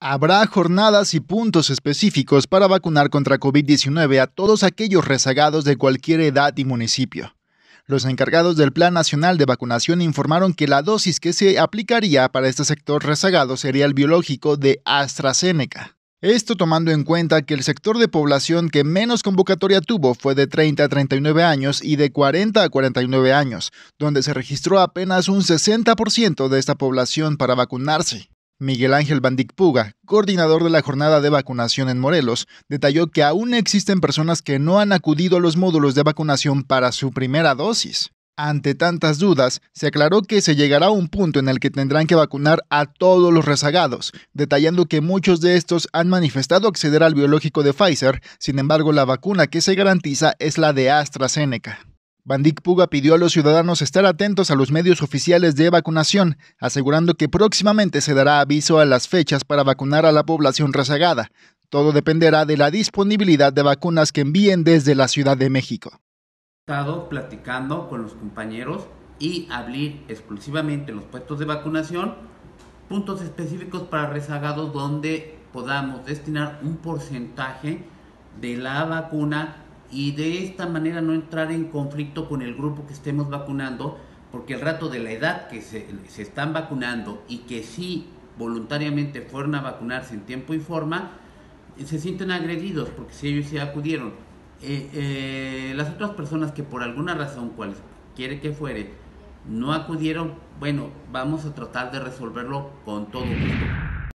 Habrá jornadas y puntos específicos para vacunar contra COVID-19 a todos aquellos rezagados de cualquier edad y municipio. Los encargados del Plan Nacional de Vacunación informaron que la dosis que se aplicaría para este sector rezagado sería el biológico de AstraZeneca. Esto tomando en cuenta que el sector de población que menos convocatoria tuvo fue de 30 a 39 años y de 40 a 49 años, donde se registró apenas un 60% de esta población para vacunarse. Miguel Ángel Bandic Puga, coordinador de la jornada de vacunación en Morelos, detalló que aún existen personas que no han acudido a los módulos de vacunación para su primera dosis. Ante tantas dudas, se aclaró que se llegará a un punto en el que tendrán que vacunar a todos los rezagados, detallando que muchos de estos han manifestado acceder al biológico de Pfizer, sin embargo la vacuna que se garantiza es la de AstraZeneca. Bandic Puga pidió a los ciudadanos estar atentos a los medios oficiales de vacunación, asegurando que próximamente se dará aviso a las fechas para vacunar a la población rezagada. Todo dependerá de la disponibilidad de vacunas que envíen desde la Ciudad de México. He estado platicando con los compañeros y abrir exclusivamente los puestos de vacunación puntos específicos para rezagados donde podamos destinar un porcentaje de la vacuna y de esta manera no entrar en conflicto con el grupo que estemos vacunando, porque el rato de la edad que se, están vacunando y que sí voluntariamente fueron a vacunarse en tiempo y forma, se sienten agredidos porque si ellos se acudieron. Eh, eh, las otras personas que por alguna razón, cual quiere que fuere, no acudieron, bueno, vamos a tratar de resolverlo con todo gusto.